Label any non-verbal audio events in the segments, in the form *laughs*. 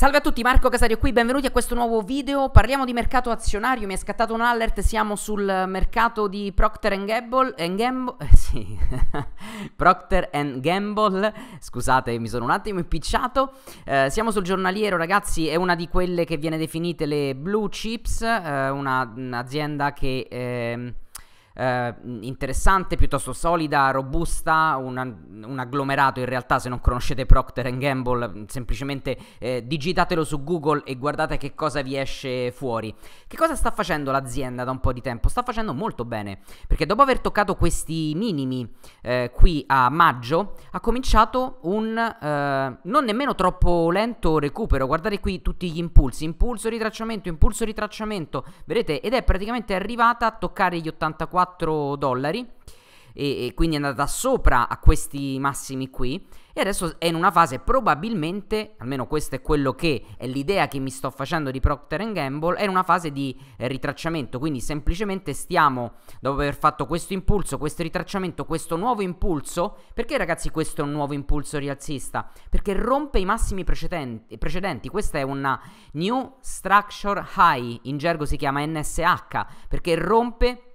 Salve a tutti, Marco Casario qui, benvenuti a questo nuovo video. Parliamo di mercato azionario, mi è scattato un alert, siamo sul mercato di Procter Gamble, Gamble eh, sì. *laughs* Procter Gamble, scusate mi sono un attimo impicciato. Eh, siamo sul giornaliero ragazzi, è una di quelle che viene definite le blue chips, eh, un'azienda che... Ehm, eh, interessante, piuttosto solida, robusta, una, un agglomerato in realtà se non conoscete Procter Gamble mm, semplicemente eh, digitatelo su Google e guardate che cosa vi esce fuori. Che cosa sta facendo l'azienda da un po' di tempo? Sta facendo molto bene perché dopo aver toccato questi minimi eh, qui a maggio ha cominciato un eh, non nemmeno troppo lento recupero, guardate qui tutti gli impulsi, impulso ritracciamento, impulso ritracciamento, vedete ed è praticamente arrivata a toccare gli 84 4 dollari e, e quindi è andata sopra a questi massimi qui e adesso è in una fase probabilmente, almeno questo è quello che è l'idea che mi sto facendo di Procter Gamble, è in una fase di eh, ritracciamento, quindi semplicemente stiamo, dopo aver fatto questo impulso, questo ritracciamento, questo nuovo impulso, perché ragazzi questo è un nuovo impulso rialzista? Perché rompe i massimi precedenti, precedenti. questa è una New Structure High, in gergo si chiama NSH, perché rompe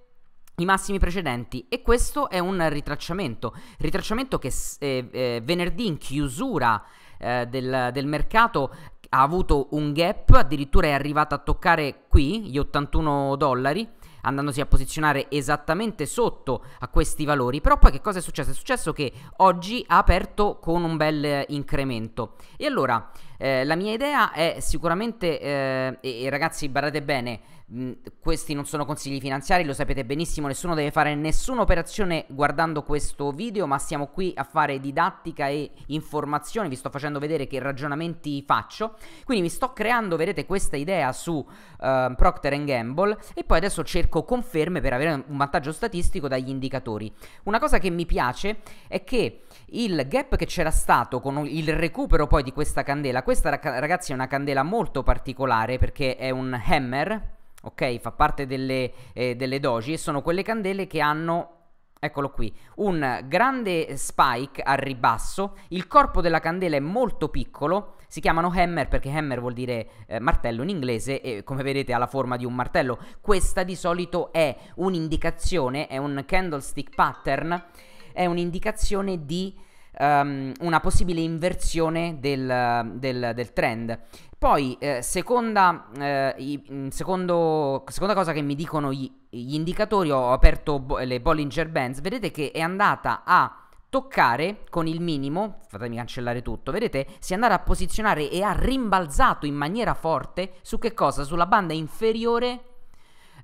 i massimi precedenti e questo è un ritracciamento, ritracciamento che eh, eh, venerdì in chiusura eh, del, del mercato ha avuto un gap, addirittura è arrivata a toccare qui gli 81 dollari andandosi a posizionare esattamente sotto a questi valori. Però poi che cosa è successo? È successo che oggi ha aperto con un bel eh, incremento. E allora eh, la mia idea è sicuramente, eh, e, ragazzi barrate bene, mh, questi non sono consigli finanziari, lo sapete benissimo, nessuno deve fare nessuna operazione guardando questo video, ma siamo qui a fare didattica e informazione, vi sto facendo vedere che ragionamenti faccio, quindi mi sto creando, vedete, questa idea su eh, Procter Gamble e poi adesso cerco conferme per avere un vantaggio statistico dagli indicatori. Una cosa che mi piace è che il gap che c'era stato con il recupero poi di questa candela, questa ragazzi è una candela molto particolare perché è un hammer, ok? Fa parte delle, eh, delle doji e sono quelle candele che hanno eccolo qui, un grande spike a ribasso, il corpo della candela è molto piccolo, si chiamano hammer perché hammer vuol dire eh, martello in inglese e come vedete ha la forma di un martello, questa di solito è un'indicazione, è un candlestick pattern, è un'indicazione di um, una possibile inversione del, del, del trend. Poi, eh, seconda, eh, mm, secondo, seconda, cosa che mi dicono gli, gli indicatori, ho aperto bo- le Bollinger Bands, vedete che è andata a toccare con il minimo, fatemi cancellare tutto, vedete, si è andata a posizionare e ha rimbalzato in maniera forte su che cosa? Sulla banda inferiore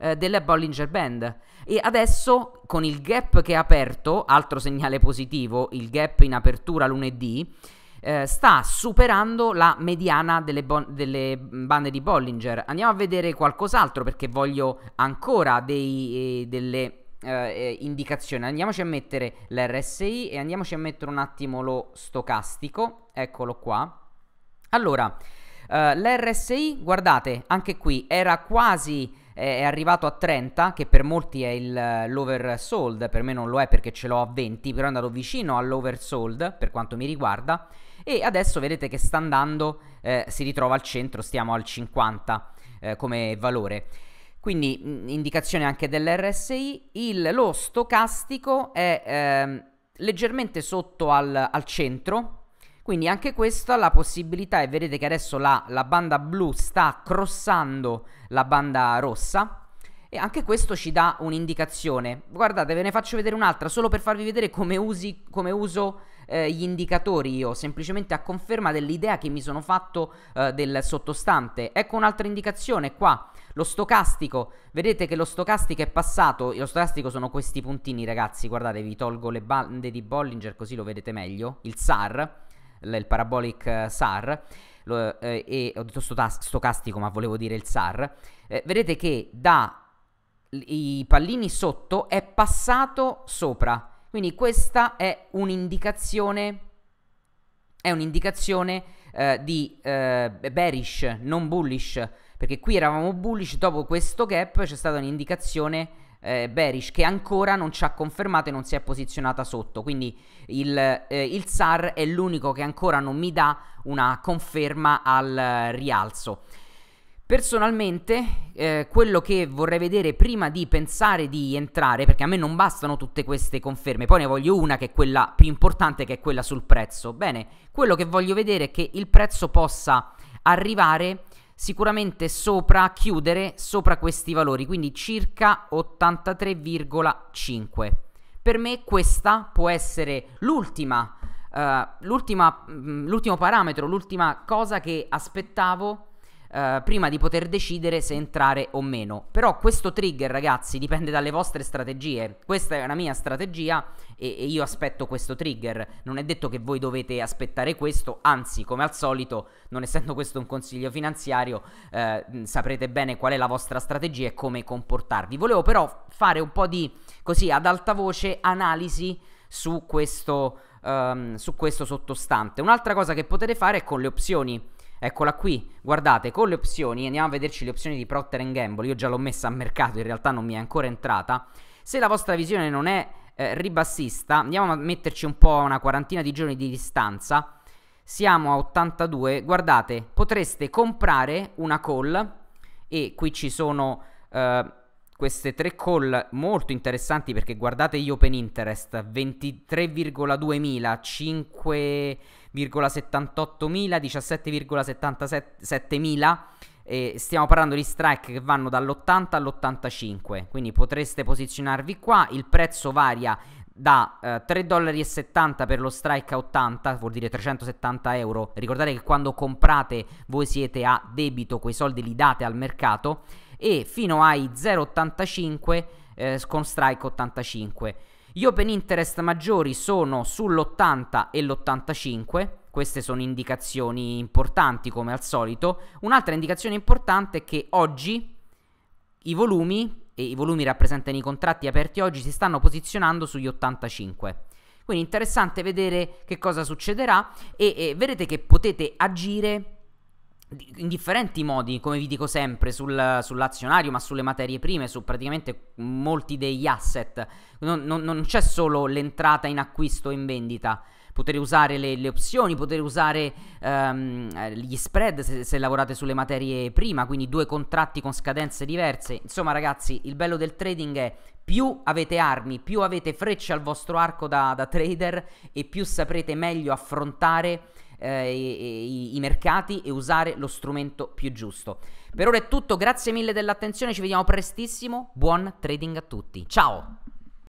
eh, della Bollinger Band. E adesso con il gap che ha aperto, altro segnale positivo, il gap in apertura lunedì, eh, sta superando la mediana delle, bon- delle, bande di Bollinger. Andiamo a vedere qualcos'altro perché voglio ancora dei, eh, delle eh, eh, indicazioni. Andiamoci a mettere l'RSI e andiamoci a mettere un attimo lo stocastico. Eccolo qua. Allora, eh, l'RSI, guardate, anche qui era quasi è arrivato a 30, che per molti è il, eh, l'oversold, per me non lo è perché ce l'ho a 20, però è andato vicino all'oversold per quanto mi riguarda, e adesso vedete che sta andando, eh, si ritrova al centro, stiamo al 50 eh, come valore. Quindi mm, indicazione anche dell'RSI, il, lo stocastico è eh, leggermente sotto al, al centro, quindi anche questa la possibilità, e vedete che adesso la, la banda blu sta crossando la banda rossa, e anche questo ci dà un'indicazione. Guardate, ve ne faccio vedere un'altra, solo per farvi vedere come, usi, come uso eh, gli indicatori io, semplicemente a conferma dell'idea che mi sono fatto eh, del sottostante. Ecco un'altra indicazione qua, lo stocastico. Vedete che lo stocastico è passato, lo stocastico sono questi puntini ragazzi, guardate, vi tolgo le bande di Bollinger così lo vedete meglio, il SAR l- il parabolic eh, SAR lo, eh, e ho detto stocastico ma volevo dire il SAR, eh, vedete che da i pallini sotto è passato sopra. Quindi questa è un'indicazione, è un'indicazione eh, di eh, bearish, non bullish, perché qui eravamo bullish, dopo questo gap c'è stata un'indicazione eh, Berish che ancora non ci ha confermato e non si è posizionata sotto. Quindi il, eh, il SAR è l'unico che ancora non mi dà una conferma al eh, rialzo. Personalmente, eh, quello che vorrei vedere prima di pensare di entrare, perché a me non bastano tutte queste conferme, poi ne voglio una che è quella più importante, che è quella sul prezzo. Bene, quello che voglio vedere è che il prezzo possa arrivare sicuramente sopra chiudere sopra questi valori, quindi circa 83,5. Per me questa può essere l'ultima, uh, l'ultima, mm, l'ultimo parametro, l'ultima cosa che aspettavo eh, prima di poter decidere se entrare o meno. Però questo trigger, ragazzi, dipende dalle vostre strategie. Questa è una mia strategia e, e io aspetto questo trigger. Non è detto che voi dovete aspettare questo, anzi, come al solito, non essendo questo un consiglio finanziario, eh, saprete bene qual è la vostra strategia e come comportarvi. Volevo però fare un po' di così ad alta voce analisi su questo, um, su questo sottostante. Un'altra cosa che potete fare è con le opzioni. Eccola qui, guardate, con le opzioni, andiamo a vederci le opzioni di Procter Gamble, io già l'ho messa a mercato, in realtà non mi è ancora entrata. Se la vostra visione non è eh, ribassista, andiamo a metterci un po' a una quarantina di giorni di distanza, siamo a 82, guardate, potreste comprare una call e qui ci sono... Eh, queste tre call molto interessanti perché guardate gli open interest 23,2 mila 5,78 mila 17,77 mila e stiamo parlando di strike che vanno dall'80 all'85 quindi potreste posizionarvi qua il prezzo varia da eh, 3,70 dollari per lo strike a 80, vuol dire 370 euro. Ricordate che quando comprate voi siete a debito, quei soldi li date al mercato e fino ai 0,85 eh, con strike 85. Gli open interest maggiori sono sull'80 e l'85. Queste sono indicazioni importanti come al solito. Un'altra indicazione importante è che oggi i volumi, e i volumi rappresentano i contratti aperti oggi, si stanno posizionando sugli 85. Quindi interessante vedere che cosa succederà e, e vedrete che potete agire in differenti modi, come vi dico sempre, sul, sull'azionario, ma sulle materie prime, su praticamente molti degli asset. Non, non, non c'è solo l'entrata in acquisto e in vendita. Potete usare le, le opzioni, potete usare um, gli spread se, se lavorate sulle materie prima, quindi due contratti con scadenze diverse. Insomma, ragazzi, il bello del trading è più avete armi, più avete frecce al vostro arco da, da trader e più saprete meglio affrontare eh, i, i mercati e usare lo strumento più giusto. Per ora è tutto, grazie mille dell'attenzione, ci vediamo prestissimo, buon trading a tutti, ciao!